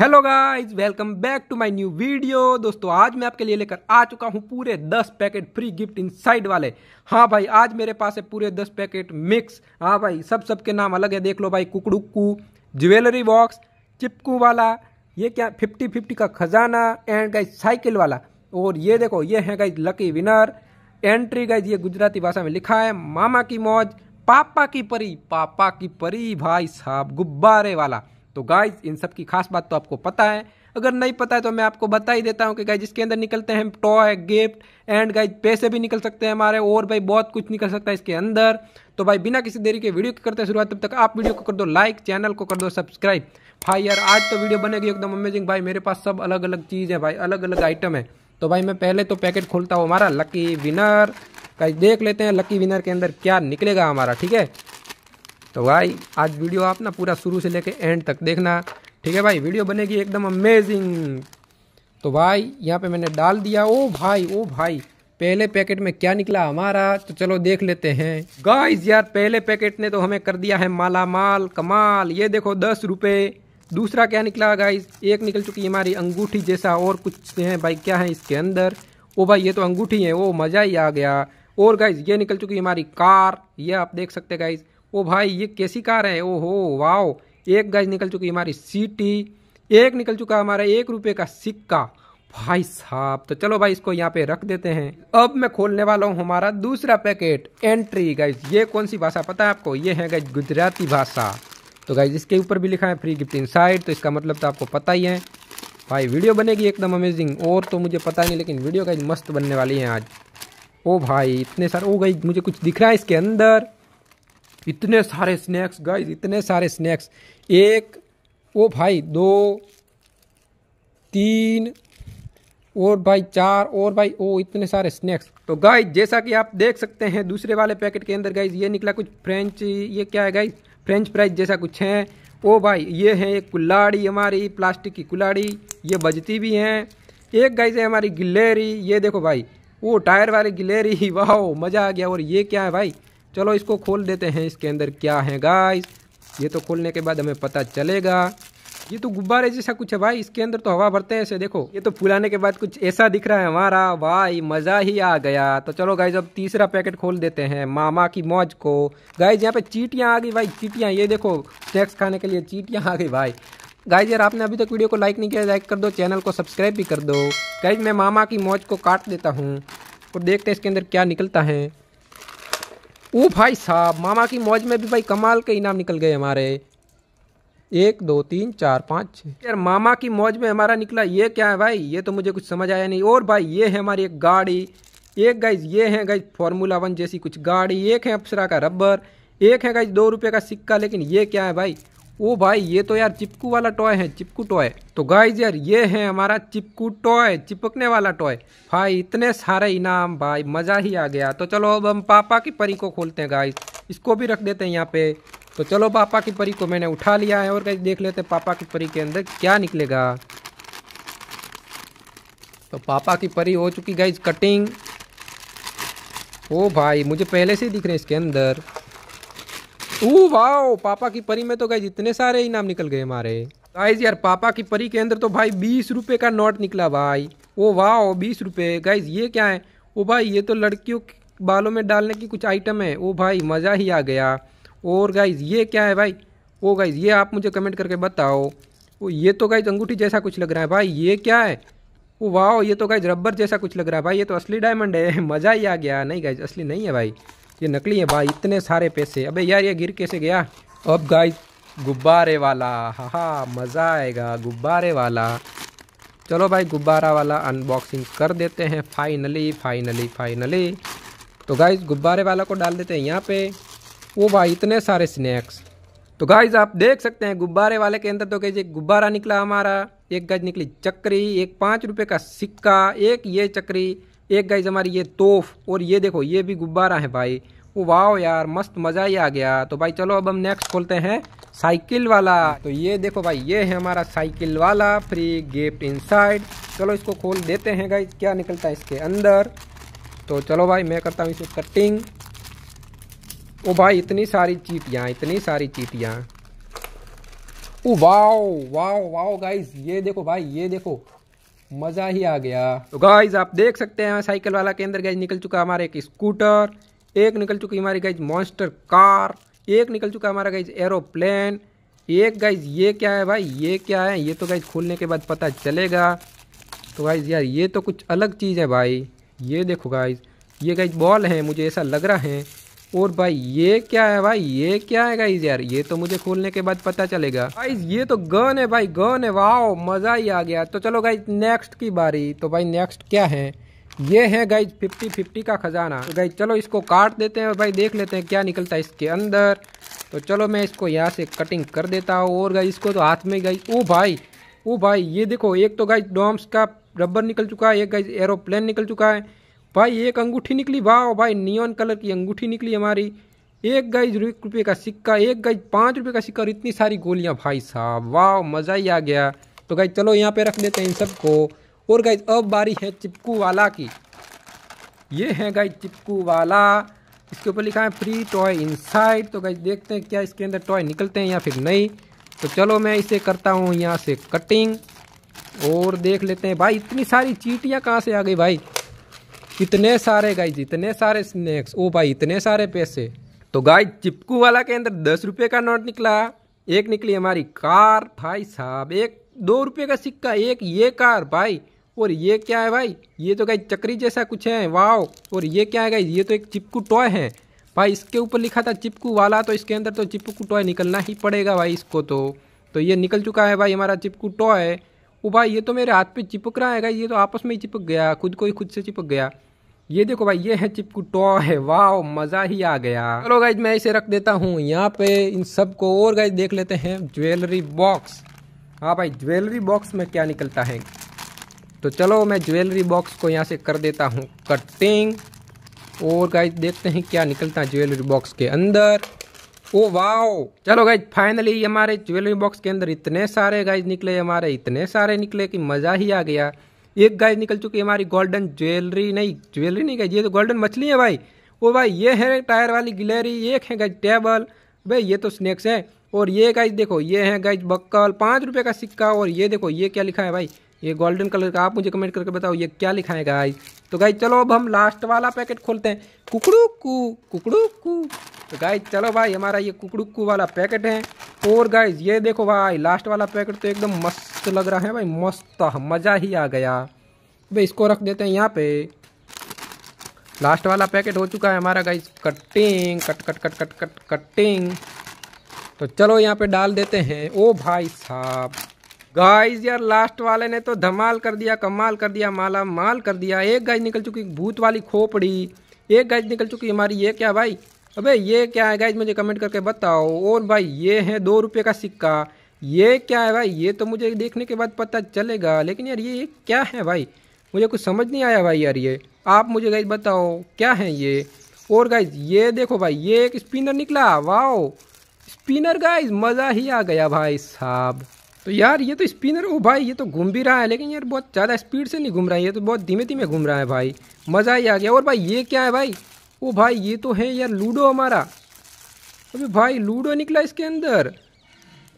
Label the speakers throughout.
Speaker 1: hello guys welcome back to my new video दोस्तों आज मैं आपके लिए लेकर आ चुका हूं पूरे 10 पैकेट फ्री गिफ्ट इनसाइड वाले हाँ भाई आज मेरे पास है पूरे 10 पैकेट मिक्स हाँ भाई सब सब के नाम अलग है देख लो भाई कुकड़ुक्कू ज्वेलरी बॉक्स चिपकू वाला ये क्या फिफ्टी फिफ्टी का खजाना एंड गाइज साइकिल वाला और ये देखो ये है guys lucky winner entry guys ये गुजराती भाषा में लिखा है मामा की मौज पापा की परी पापा की परी भाई साहब गुब्बारे वाला तो गाइज इन सब की खास बात तो आपको पता है अगर नहीं पता है तो मैं आपको बता ही देता हूँ कि गाइज इसके अंदर निकलते हैं टॉय गिफ्ट एंड गाइज पैसे भी निकल सकते हैं हमारे और भाई बहुत कुछ निकल सकता है इसके अंदर तो भाई बिना किसी देरी के वीडियो की करते हैं शुरुआत तब तक आप वीडियो को कर दो लाइक चैनल को कर दो सब्सक्राइब भाई यार आज तो वीडियो बनेगी एकदम अमेजिंग भाई मेरे पास सब अलग अलग चीज़ है भाई अलग अलग आइटम है तो भाई मैं पहले तो पैकेट खोलता हूँ हमारा लकी विनर गाइज देख लेते हैं लकी विनर के अंदर क्या निकलेगा हमारा ठीक है तो भाई आज वीडियो आप ना पूरा शुरू से लेके एंड तक देखना ठीक है भाई वीडियो बनेगी एकदम अमेजिंग तो भाई यहाँ पे मैंने डाल दिया ओ भाई ओ भाई पहले पैकेट में क्या निकला हमारा तो चलो देख लेते हैं गाइस यार पहले पैकेट ने तो हमें कर दिया है माला माल कमाल ये देखो दस रुपये दूसरा क्या निकला गाइस एक निकल चुकी है हमारी अंगूठी जैसा और कुछ है भाई क्या है इसके अंदर ओ भाई ये तो अंगूठी है ओ मज़ा ही आ गया और गाइज ये निकल चुकी है हमारी कार ये आप देख सकते गाइज ओ भाई ये कैसी कार है ओ हो वाओ एक गज निकल चुकी हमारी सीटी एक निकल चुका हमारा एक रुपये का सिक्का भाई साहब तो चलो भाई इसको यहाँ पे रख देते हैं अब मैं खोलने वाला हूँ हमारा दूसरा पैकेट एंट्री गाइज ये कौन सी भाषा पता है आपको ये है गाइज गुजराती भाषा तो गाइज इसके ऊपर भी लिखा है फ्री गिफ्ट इनसाइड तो इसका मतलब तो आपको पता ही है भाई वीडियो बनेगी एकदम अमेजिंग और तो मुझे पता नहीं लेकिन वीडियो गाइज मस्त बनने वाली है आज ओ भाई इतने सारे ओ गाइज मुझे कुछ दिख रहा है इसके अंदर इतने सारे स्नैक्स गाइस इतने सारे स्नैक्स एक ओ भाई दो तीन और भाई चार और भाई ओ इतने सारे स्नैक्स तो गाइस जैसा कि आप देख सकते हैं दूसरे वाले पैकेट के अंदर गाइस ये निकला कुछ फ्रेंच ये क्या है गाइस फ्रेंच फ्राइज जैसा कुछ है ओ भाई ये है एक कुल्लाड़ी हमारी प्लास्टिक की कुल्लाड़ी ये बजती भी हैं एक गाइस है हमारी गिलेरी ये देखो भाई वो टायर वाली गिलेरी वाह मज़ा आ गया और ये क्या है भाई चलो इसको खोल देते हैं इसके अंदर क्या है गाइस ये तो खोलने के बाद हमें पता चलेगा ये तो गुब्बारे जैसा कुछ है भाई इसके अंदर तो हवा भरते हैं ऐसे देखो ये तो फुलाने के बाद कुछ ऐसा दिख रहा है हमारा भाई मज़ा ही आ गया तो चलो गाइज अब तीसरा पैकेट खोल देते हैं मामा की मौज को गाइज यहाँ पे चीटियाँ आ गई भाई चीटियाँ ये देखो टैक्स खाने के लिए चीटियाँ आ गई भाई गाइज यार आपने अभी तक वीडियो को लाइक नहीं किया लाइक कर दो चैनल को सब्सक्राइब भी कर दो गाइज मैं मामा की मौज को काट देता हूँ और देखते हैं इसके अंदर क्या निकलता है ओ भाई साहब मामा की मौज में भी भाई कमाल के इनाम निकल गए हमारे एक दो तीन चार पाँच यार मामा की मौज में हमारा निकला ये क्या है भाई ये तो मुझे कुछ समझ आया नहीं और भाई ये है हमारी एक गाड़ी एक गाइज ये है गाइज फार्मूला वन जैसी कुछ गाड़ी एक है अप्सरा का रबर एक है गाइज दो रुपये का सिक्का लेकिन ये क्या है भाई ओ भाई ये तो यार चिपकू वाला टॉय है चिपकू टॉय तो गाइज यार ये है हमारा चिपकू टॉय चिपकने वाला टॉय भाई इतने सारे इनाम भाई मज़ा ही आ गया तो चलो अब हम पापा की परी को खोलते हैं गाइज इसको भी रख देते हैं यहाँ पे तो चलो पापा की परी को मैंने उठा लिया है और गाइज देख लेते हैं पापा की परी के अंदर क्या निकलेगा तो पापा की परी हो चुकी गाइज कटिंग ओ भाई मुझे पहले से ही दिख रहे हैं इसके अंदर वाओ पापा की परी में तो गए इतने सारे इनाम निकल गए हमारे गाइज यार पापा की परी के अंदर तो भाई बीस रुपये का नोट निकला भाई ओ वाओ बीस रुपए गाइज ये क्या है ओ भाई ये तो लड़कियों के बालों में डालने की कुछ आइटम है ओ भाई मज़ा ही आ गया और गाइज ये क्या है भाई ओ गाइज ये आप मुझे कमेंट करके बताओ ओ ये तो गाइज अंगूठी जैसा कुछ लग रहा है भाई ये क्या है ओ वाह ये तो गाइज रबर जैसा कुछ लग रहा है भाई ये तो असली डायमंड है मज़ा ही आ गया नहीं गाइज असली नहीं है भाई ये नकली है भाई इतने सारे पैसे अबे यार ये गिर कैसे गया अब गाइस गुब्बारे वाला हा मज़ा आएगा गुब्बारे वाला चलो भाई गुब्बारा वाला अनबॉक्सिंग कर देते हैं फाइनली फाइनली फाइनली तो गाइस गुब्बारे वाला को डाल देते हैं यहाँ पे वो भाई इतने सारे स्नैक्स तो गाइज आप देख सकते हैं गुब्बारे वाले के अंदर तो गई एक गुब्बारा निकला हमारा एक गज निकली चक्री एक पाँच रुपये का सिक्का एक ये चक्री एक गाइज हमारी ये तोफ और ये देखो ये भी गुब्बारा है भाई वो वाह यार मस्त मज़ा ही आ गया तो भाई चलो अब हम नेक्स्ट खोलते हैं साइकिल वाला तो ये देखो भाई ये है हमारा साइकिल वाला फ्री गिफ्ट इनसाइड चलो इसको खोल देते हैं गाइज क्या निकलता है इसके अंदर तो चलो भाई मैं करता हूँ इसको कटिंग ओ भाई इतनी सारी चीटियाँ इतनी सारी चीटियाँ oh wow wow wow guys ये देखो भाई ये देखो मज़ा ही आ गया तो गाइज आप देख सकते हैं साइकिल वाला के अंदर गाइज निकल चुका हमारा एक स्कूटर एक निकल चुकी हमारी गाइज मॉन्स्टर कार एक निकल चुका हमारा गाइज एरोप्लेन एक गाइज ये क्या है भाई ये क्या है ये तो गाइज खोलने के बाद पता चलेगा तो गाइज यार ये तो कुछ अलग चीज़ है भाई ये देखो गाइज ये गाइज बॉल है मुझे ऐसा लग रहा है और भाई ये क्या है भाई ये क्या है गाइज यार ये तो मुझे खोलने के बाद पता चलेगा गाइज ये तो गन है भाई गन है वाह मज़ा ही आ गया तो चलो गाइज नेक्स्ट की बारी तो भाई नेक्स्ट क्या है ये है गाइज फिफ्टी फिफ्टी का खजाना तो गाइज चलो इसको काट देते हैं और भाई देख लेते हैं क्या निकलता है इसके अंदर तो चलो मैं इसको यहाँ से कटिंग कर देता हूँ और गाई इसको तो हाथ में गई ओ भाई ओ भाई ये देखो एक तो गाइज डॉम्स का रबर निकल चुका है एक गाइज एरोप्लेन निकल चुका है भाई एक अंगूठी निकली वाह भाई नियॉन कलर की अंगूठी निकली हमारी एक गाइज रुपये का सिक्का एक गज पाँच रुपये का सिक्का और इतनी सारी गोलियाँ भाई साहब वाह मज़ा ही आ गया तो गाइज चलो यहाँ पे रख लेते हैं इन सबको और गाइज अब बारी है चिपकू वाला की ये है गाइज चिपकू वाला इसके ऊपर लिखा है फ्री टॉय इनसाइड तो गाइज देखते हैं क्या इसके अंदर टॉय निकलते हैं या फिर नहीं तो चलो मैं इसे करता हूँ यहाँ से कटिंग और देख लेते हैं भाई इतनी सारी चीटियाँ कहाँ से आ गई भाई इतने सारे जी इतने सारे स्नैक्स ओ भाई इतने सारे पैसे तो गाय चिपकू वाला के अंदर दस रुपये का नोट निकला एक निकली हमारी कार भाई साहब एक दो रुपये का सिक्का एक ये कार भाई और ये क्या है भाई ये तो गाइज चक्री जैसा कुछ है वाह और ये क्या है गाई ये तो एक चिपकू टॉय है भाई इसके ऊपर लिखा था चिपकू वाला तो इसके अंदर तो चिपकू टॉय निकलना ही पड़ेगा भाई इसको तो तो ये निकल चुका है भाई हमारा चिपकू टॉय ओ भाई ये तो मेरे हाथ पे चिपक रहा है गाई ये तो आपस में ही चिपक गया खुद को ही खुद से चिपक गया ये देखो भाई ये है चिपकू टॉय है वाह मज़ा ही आ गया चलो गाइज मैं इसे रख देता हूँ यहाँ पे इन सब को और गाइज देख लेते हैं ज्वेलरी बॉक्स हाँ भाई ज्वेलरी बॉक्स में क्या निकलता है तो चलो मैं ज्वेलरी बॉक्स को यहाँ से कर देता हूँ कटिंग और गाइज देखते हैं क्या निकलता है ज्वेलरी बॉक्स के अंदर ओ वाओ चलो गाइज फाइनली हमारे ज्वेलरी बॉक्स के अंदर इतने सारे गाइज निकले हमारे इतने सारे निकले कि मज़ा ही आ गया एक गाय निकल चुकी है हमारी गोल्डन ज्वेलरी नहीं ज्वेलरी नहीं गई ये तो गोल्डन मछली है भाई वो भाई ये है टायर वाली गिलेरी एक है गाय टेबल भाई ये तो स्नैक्स है और ये गाइज देखो ये है गाइज बक्कल पाँच रुपये का सिक्का और ये देखो ये क्या लिखा है भाई ये गोल्डन कलर का आप मुझे कमेंट करके बताओ ये क्या लिखा है गाइज तो गाई चलो अब हम लास्ट वाला पैकेट खोलते हैं कुकड़ू कु कुकड़ू कु तो गाई चलो भाई हमारा ये कुकड़ू कु वाला पैकेट है और गाइज ये देखो भाई लास्ट वाला पैकेट तो एकदम मस्त लग रहा है भाई मस्त मज़ा ही आ गया भाई इसको रख देते हैं यहाँ पे लास्ट वाला पैकेट हो चुका है हमारा guys cutting cut cut cut cut cut cutting तो चलो यहाँ पे डाल देते हैं ओ भाई साहब गाइस यार लास्ट वाले ने तो धमाल कर दिया कमाल कर दिया माला माल कर दिया एक गाइस निकल चुकी भूत वाली खोपड़ी एक गाइस निकल चुकी हमारी ये क्या भाई अबे ये क्या है गाइज मुझे कमेंट करके बताओ और भाई ये है दो रुपये का सिक्का ये क्या है भाई ये तो मुझे देखने के बाद पता चलेगा लेकिन यार ये, ये क्या है भाई मुझे कुछ समझ नहीं आया भाई यार ये आप मुझे गाइज बताओ क्या है ये और गाइज ये देखो भाई ये एक स्पिनर निकला वाओ स्पिनर गाइज मज़ा ही आ गया भाई साहब तो यार ये तो स्पिनर ओ भाई ये तो घूम भी रहा है लेकिन यार बहुत ज़्यादा स्पीड से नहीं घूम रहा है ये तो बहुत धीमे धीमे घूम रहा है भाई मज़ा ही आ गया और भाई ये क्या है भाई ओ भाई ये तो है यार लूडो हमारा अभी भाई लूडो निकला इसके अंदर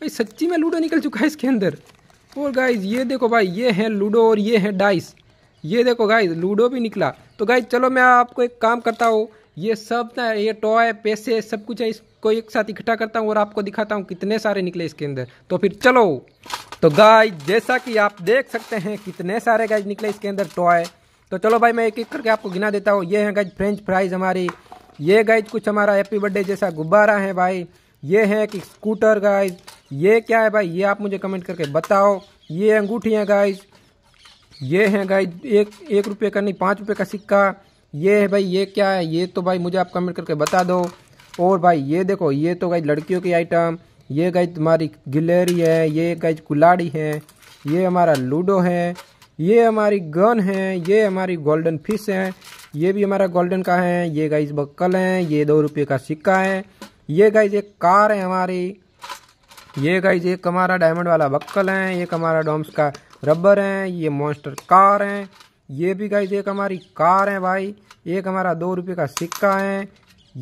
Speaker 1: भाई सच्ची में लूडो निकल चुका है इसके अंदर और गाइज ये देखो भाई ये है लूडो और ये है डाइस ये देखो गाइज लूडो भी निकला तो गाइज चलो मैं आपको एक काम करता हूँ ये सब ना ये टॉय पैसे सब कुछ है इसको एक साथ इकट्ठा करता हूँ और आपको दिखाता हूँ कितने सारे निकले इसके अंदर तो फिर चलो तो गाय जैसा कि आप देख सकते हैं कितने सारे गाय निकले इसके अंदर टॉय तो चलो भाई मैं एक एक करके आपको गिना देता हूँ ये है गाइज फ्रेंच फ्राइज हमारी ये गाइज कुछ हमारा हैप्पी बर्थडे जैसा गुब्बारा है भाई ये है कि स्कूटर गाइज ये क्या है भाई ये आप मुझे कमेंट करके बताओ ये अंगूठी है गाइज ये है गाइज एक एक रुपये का नहीं पाँच रुपये का सिक्का ये है भाई ये क्या है ये तो भाई मुझे आप कमेंट करके बता दो और भाई ये देखो ये तो गई लड़कियों की आइटम ये गई तुम्हारी गिलेरी है ये गई कुलाड़ी है ये हमारा लूडो है ये हमारी गन है ये हमारी गोल्डन फिश है ये भी हमारा गोल्डन का है ये गाइज बक्कल है ये दो रुपये का सिक्का है ये गाइज एक कार है हमारी ये गाइज एक हमारा डायमंड वाला बक्कल है एक हमारा डोम्स का रबर है ये मॉन्स्टर कार है ये भी गाइज एक हमारी कार है भाई एक हमारा दो रुपये का सिक्का है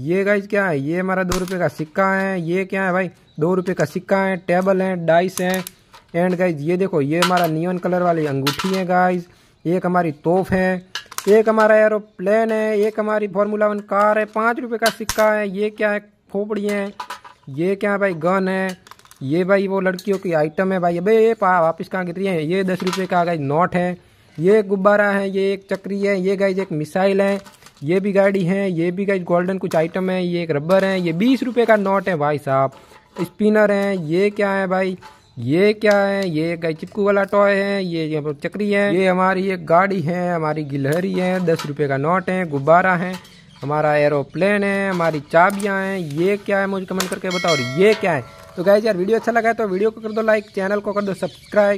Speaker 1: ये गाइज क्या है ये हमारा दो रुपये का सिक्का है ये क्या है भाई दो रुपये का सिक्का है टेबल है डाइस है एंड गाइज ये देखो ये हमारा नियन कलर वाली अंगूठी है गाइज एक हमारी तोफ है एक हमारा एरोप्लेन है एक हमारी फॉर्मूला वन कार है पाँच रुपये का सिक्का है ये क्या है खोपड़ी है ये क्या है भाई गन है ये भाई वो लड़कियों की आइटम है भाई अबे ये वापस कहाँ गिर रही है ये दस रुपये का गाइज नोट है ये एक गुब्बारा है ये एक चक्री है ये गाइज एक मिसाइल है ये भी गाड़ी है ये भी गाइज गोल्डन कुछ आइटम है ये एक रबर है ये बीस रुपये का नोट है भाई साहब स्पिनर है ये क्या है भाई ये क्या है ये गाय चिपकू वाला टॉय है ये, ये चक्री है ये हमारी एक गाड़ी है हमारी गिलहरी है दस रुपये का नोट है गुब्बारा है हमारा एरोप्लेन है हमारी चाबियाँ हैं ये क्या है मुझे कमेंट करके बताओ और ये क्या है तो गाय यार वीडियो अच्छा लगा है तो वीडियो को कर दो लाइक चैनल को कर दो सब्सक्राइब